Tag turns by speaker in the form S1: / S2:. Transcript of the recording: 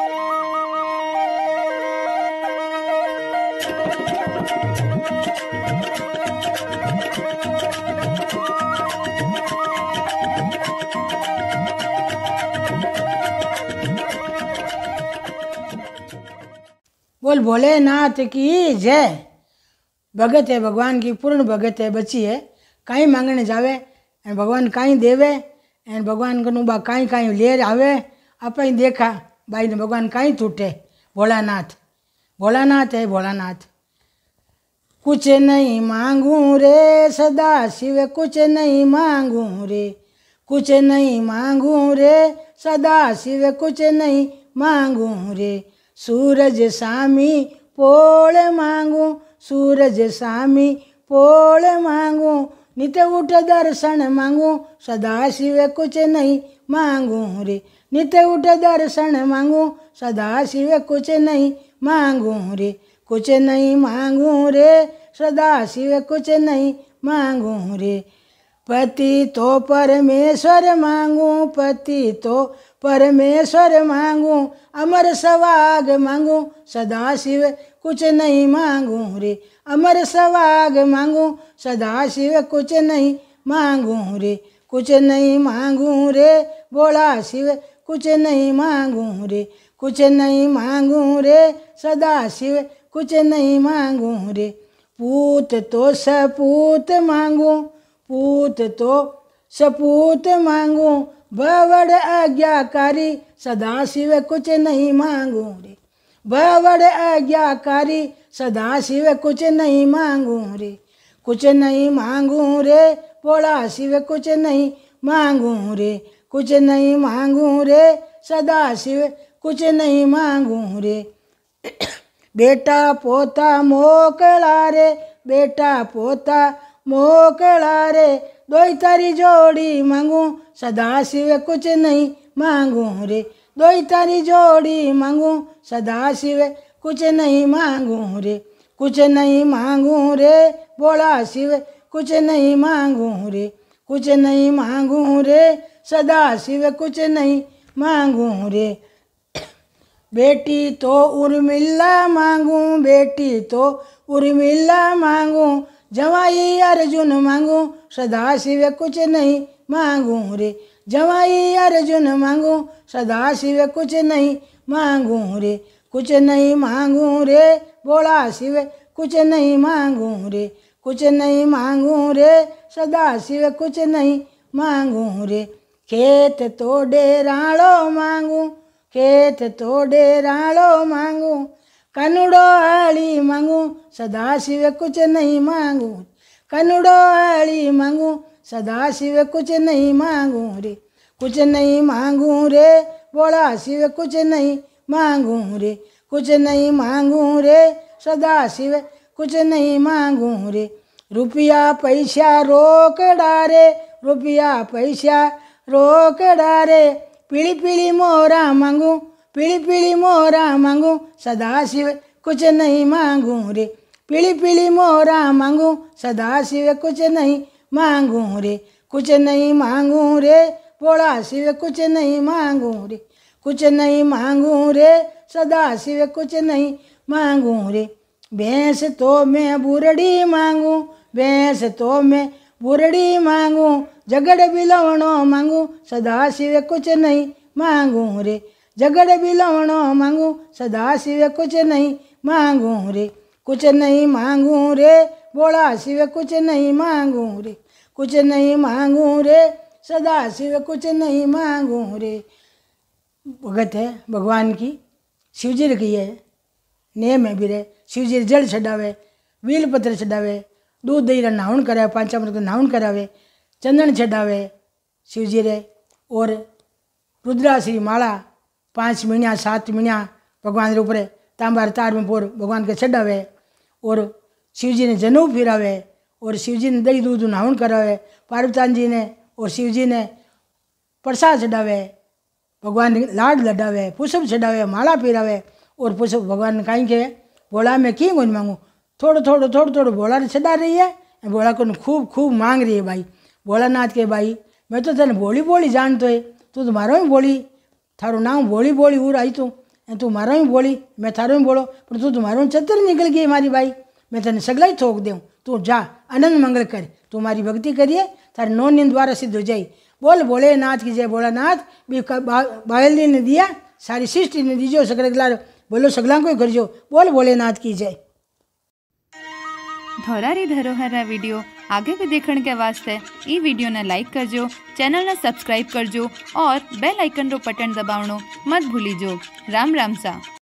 S1: बोल भोलेनाथ की जय भगत है भगवान की पूर्ण भगत है बची है कहीं मांगने जावे भगवान कहीं देवे भगवान को कहीं काई ले आवे अपन देखा भाई भगवान कहीं टूटे भोलानाथ भोलानाथ है भोलानाथ कुछ नहीं मांगू रे सदा शिव कुछ नहीं मांगू रे कुछ नहीं मांगू रे सदा शिव कुछ नहीं मांगू रे सूरज सामी पोल मांगू सूरज सामी पोल मांगू नित उठ दर्शन मांगू सदा शिव कुछ नहीं मांगू रे नित्य उठ दर्शन मांगू सदा शिव कुछ नहीं मांगू रे कुछ नहीं मांगू रे सदा शिव कुछ नहीं मांगू रे पति तो परमेश्वर मांगू पति तो परमेश्वर मांगू अमर सवाग मांगू सदा शिव कुछ नहीं मांगू रे अमर सवाग मांगू सदा शिव कुछ नहीं मांगू रे कुछ नहीं मांगू रे बोला शिव कुछ नहीं मांगू रे कुछ नहीं मांगू रे सदा शिव कुछ नहीं मांगू रे पूत तो सपूत मांगू पूत तो सपूत मांगू भवड़ आज्ञाकारी सदा शिव कुछ नहीं मांगू रे भवड़ आज्ञाकारी सदा शिव कुछ नहीं मांगू रे कुछ नहीं मांगू रे भोला शिव कुछ नहीं मांगू रे कुछ नहीं मांगू रे सदा शिव कुछ नहीं मांगू रे बेटा पोता मोकला रे बेटा पोता मोकला रे दोई तारी जोड़ी मांगू सदा शिव कुछ नहीं मांगू रे दोई तारी जोड़ी मांगू सदा शिव कुछ नहीं मांगू रे कुछ नहीं मांगू रे बोला शिव कुछ नहीं मांगू रे कुछ नहीं मांगू रे सदा शिव कुछ नहीं मांगू रे बेटी तो उर्मिला मांगू बेटी तो उर्मिला मांगू जवाई अर्जुन मांगू सदा शिव कुछ नहीं मांगू रे जवाई अर्जुन मांगू सदा शिव कुछ नहीं मांगू रे कुछ नहीं मांगू रे बोला शिव कुछ नहीं मांगू रे कुछ नहीं मांगू रे सदा शिव कुछ नहीं मांगू रे खेत ખેત તો मांगू खेत ખેત તો मांगू कनुड़ो आली मांगू सदा शिव कुछ नहीं मांगू कनुड़ो आली मांगू सदा शिव कुछ नहीं मांगू रे कुछ नहीं मांगू रे बोला शिव कुछ नहीं मांगू रे कुछ नहीं मांगू रे सदा शिव कुछ नहीं मांगू रे रुपया पैसा रोक रे रुपया पैसा रोकडारे पीली पीली मोरा मांगू पीली पीली मोरा मांगू सदा शिव कुछ नहीं मांगू रे पीली पीली मोरा मांगू सदा शिव कुछ नहीं मांगू रे कुछ नहीं मांगू रे पोड़ा शिव कुछ नहीं मांगू रे कुछ नहीं मांगू रे सदा शिव कुछ नहीं मांगू रे भैंस तो मैं बुरड़ी मांगू भैंस तो मैं बुरड़ी मांगू झगड़ बिलवणो मांगू सदा शिव कुछ नहीं मांगू रे झगड़ बिलवणो मांगू सदा शिव कुछ नहीं मांगू रे कुछ नहीं मांगू रे बोला शिव कुछ नहीं मांगू रे कुछ नहीं मांगू रे सदा शिव कुछ नहीं मांगू रे भगत है भगवान की शिवजी की है नेम है भी रे शिवजी जल वील पत्र छड़ावे दूध दही દઈને करावे કરાવે પાંચામૃત करावे चंदन ચંદન शिवजी શિવજીને और रुद्राश्री माला पाँच महीना सात महीना भगवान के ऊपर तांबार तार में पोर भगवान के चढ़ावे और शिवजी ने जनेऊ फिरावे और शिव जी ने दही दूध नहावन करावे पार्वतान जी ने और शिवजी ने प्रसाद चढ़ावे भगवान लाड लडावे पुष्प चढ़ावे माला पिरावे और पुष्प भगवान ने कहीं के बोला मैं क्यों कुछ मांगू थोड़ा थोड़ा थोड़ा थोड़ा भोला ने छदा रही है भोला को खूब खूब मांग रही है भाई भोलानाथ के भाई मैं तो तेने भोली बोली जानते है तू तो मारो ही बोली थारो नाम भोली बोली उर आई तू तू मारो ही बोली मैं थारो ही बोलो पर तू तो मारो चतर निकल गई हमारी भाई मैं तेने सगला ही थोक दूँ तू जा आनंद मंगल कर तू हमारी भक्ति करिए तारे नौ नींद द्वारा सिद्ध हो जाए बोल भोलेनाथ की जय भोलानाथ भी बायल ने दिया सारी सृष्टि ने दीजो सगले बोलो सगला को ही कर जो बोल भोलेनाथ की जय धरोहर ધરોહરના वीडियो आगे भी देखने के वास्ते ई वीडियो ने लाइक करजो चैनल ने सब्सक्राइब करजो और बेल आइकन रो बटन दबावनो मत जो राम राम सा